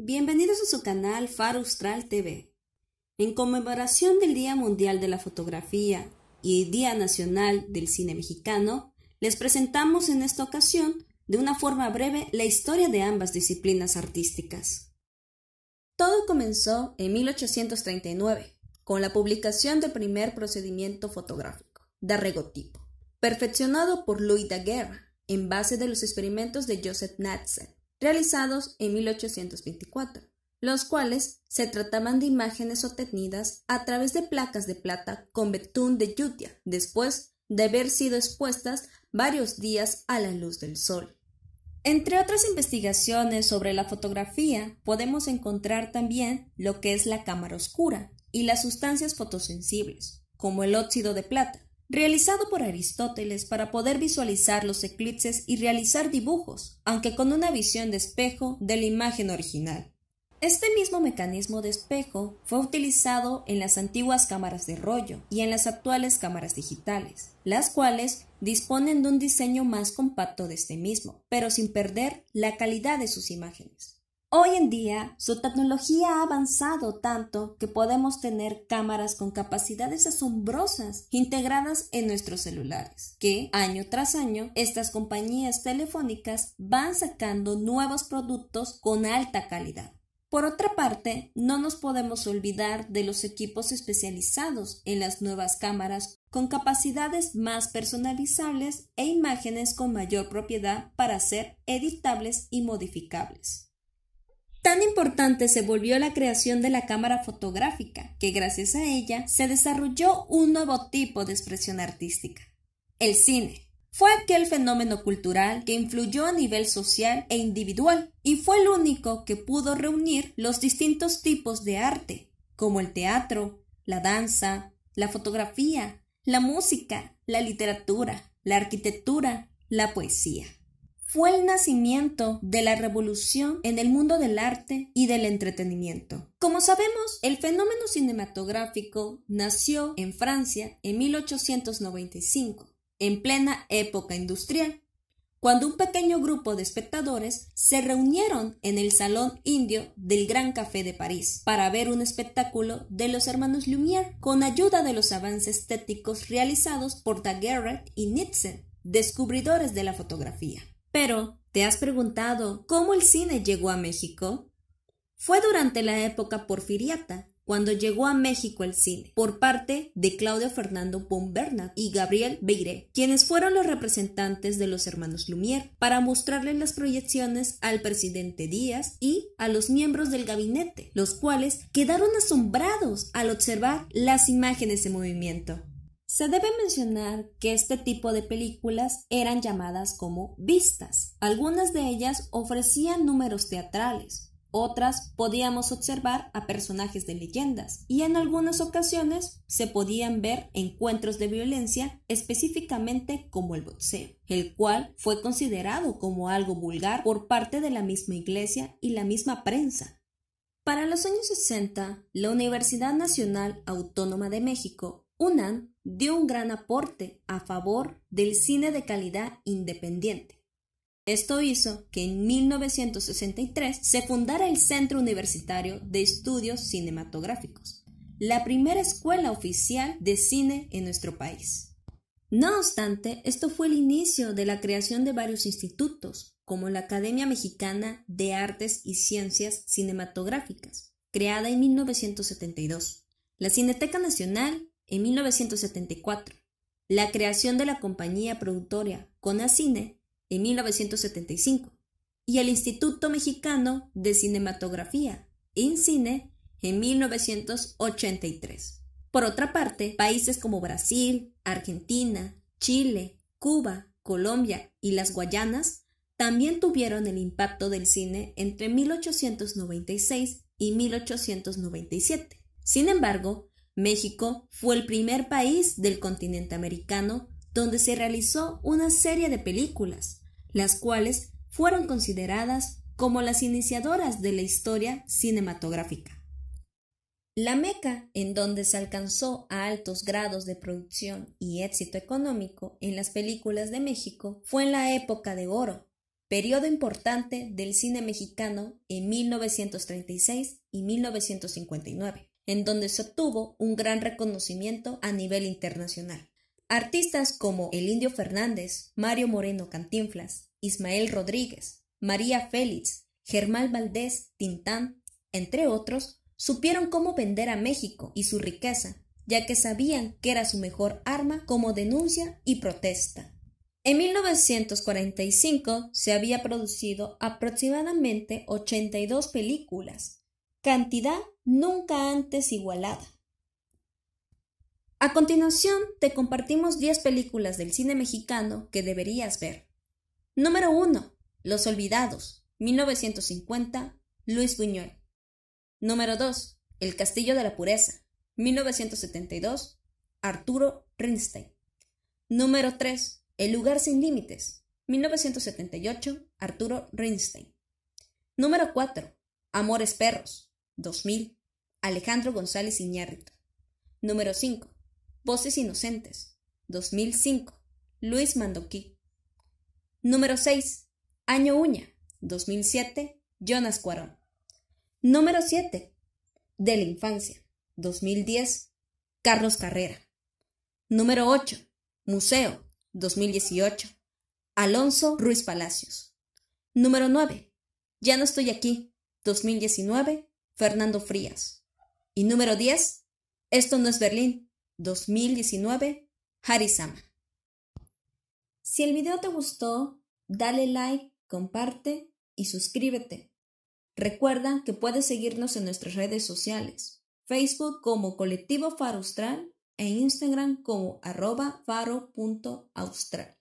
Bienvenidos a su canal Far Austral TV. En conmemoración del Día Mundial de la Fotografía y Día Nacional del Cine Mexicano, les presentamos en esta ocasión, de una forma breve, la historia de ambas disciplinas artísticas. Todo comenzó en 1839, con la publicación del primer procedimiento fotográfico, daguerrotipo, perfeccionado por Louis Daguerre en base de los experimentos de Joseph Nicéphore realizados en 1824, los cuales se trataban de imágenes obtenidas a través de placas de plata con betún de yutia, después de haber sido expuestas varios días a la luz del sol. Entre otras investigaciones sobre la fotografía, podemos encontrar también lo que es la cámara oscura y las sustancias fotosensibles, como el óxido de plata, realizado por Aristóteles para poder visualizar los eclipses y realizar dibujos, aunque con una visión de espejo de la imagen original. Este mismo mecanismo de espejo fue utilizado en las antiguas cámaras de rollo y en las actuales cámaras digitales, las cuales disponen de un diseño más compacto de este mismo, pero sin perder la calidad de sus imágenes. Hoy en día, su tecnología ha avanzado tanto que podemos tener cámaras con capacidades asombrosas integradas en nuestros celulares, que año tras año estas compañías telefónicas van sacando nuevos productos con alta calidad. Por otra parte, no nos podemos olvidar de los equipos especializados en las nuevas cámaras con capacidades más personalizables e imágenes con mayor propiedad para ser editables y modificables. Tan importante se volvió la creación de la cámara fotográfica, que gracias a ella se desarrolló un nuevo tipo de expresión artística, el cine. Fue aquel fenómeno cultural que influyó a nivel social e individual y fue el único que pudo reunir los distintos tipos de arte, como el teatro, la danza, la fotografía, la música, la literatura, la arquitectura, la poesía fue el nacimiento de la revolución en el mundo del arte y del entretenimiento. Como sabemos, el fenómeno cinematográfico nació en Francia en 1895, en plena época industrial, cuando un pequeño grupo de espectadores se reunieron en el Salón Indio del Gran Café de París para ver un espectáculo de los hermanos Lumière con ayuda de los avances estéticos realizados por Daguerre y Nietzsche, descubridores de la fotografía. Pero, ¿te has preguntado cómo el cine llegó a México? Fue durante la época porfiriata cuando llegó a México el cine, por parte de Claudio Fernando Pombernat y Gabriel Beiré, quienes fueron los representantes de los hermanos Lumière, para mostrarles las proyecciones al presidente Díaz y a los miembros del gabinete, los cuales quedaron asombrados al observar las imágenes en movimiento. Se debe mencionar que este tipo de películas eran llamadas como vistas. Algunas de ellas ofrecían números teatrales, otras podíamos observar a personajes de leyendas y en algunas ocasiones se podían ver encuentros de violencia específicamente como el boxeo, el cual fue considerado como algo vulgar por parte de la misma iglesia y la misma prensa. Para los años 60, la Universidad Nacional Autónoma de México UNAM dio un gran aporte a favor del cine de calidad independiente. Esto hizo que en 1963 se fundara el Centro Universitario de Estudios Cinematográficos, la primera escuela oficial de cine en nuestro país. No obstante, esto fue el inicio de la creación de varios institutos, como la Academia Mexicana de Artes y Ciencias Cinematográficas, creada en 1972, la Cineteca Nacional en 1974, la creación de la compañía productora Conacine en 1975 y el Instituto Mexicano de Cinematografía, INCINE, en 1983. Por otra parte, países como Brasil, Argentina, Chile, Cuba, Colombia y las Guayanas también tuvieron el impacto del cine entre 1896 y 1897. Sin embargo, México fue el primer país del continente americano donde se realizó una serie de películas, las cuales fueron consideradas como las iniciadoras de la historia cinematográfica. La Meca, en donde se alcanzó a altos grados de producción y éxito económico en las películas de México, fue en la época de oro, periodo importante del cine mexicano en 1936 y 1959 en donde se obtuvo un gran reconocimiento a nivel internacional. Artistas como El Indio Fernández, Mario Moreno Cantinflas, Ismael Rodríguez, María Félix, Germán Valdés Tintán, entre otros, supieron cómo vender a México y su riqueza, ya que sabían que era su mejor arma como denuncia y protesta. En 1945 se había producido aproximadamente 82 películas, cantidad nunca antes igualada. A continuación, te compartimos 10 películas del cine mexicano que deberías ver. Número 1. Los Olvidados, 1950, Luis Buñuel. Número 2. El Castillo de la Pureza, 1972, Arturo Rinstein. Número 3. El Lugar Sin Límites, 1978, Arturo Rinstein. Número 4. Amores Perros, 2000. Alejandro González Iñárritu. Número 5. Voces Inocentes. 2005. Luis Mandoquí. Número 6. Año Uña. 2007. Jonas Cuarón. Número 7. De la Infancia. 2010. Carlos Carrera. Número 8. Museo. 2018. Alonso Ruiz Palacios. Número 9. Ya no estoy aquí. 2019. Fernando Frías. Y número 10, Esto no es Berlín, 2019, Harisama. Si el video te gustó, dale like, comparte y suscríbete. Recuerda que puedes seguirnos en nuestras redes sociales, Facebook como Colectivo Faro Austral e Instagram como arroba faro.austral.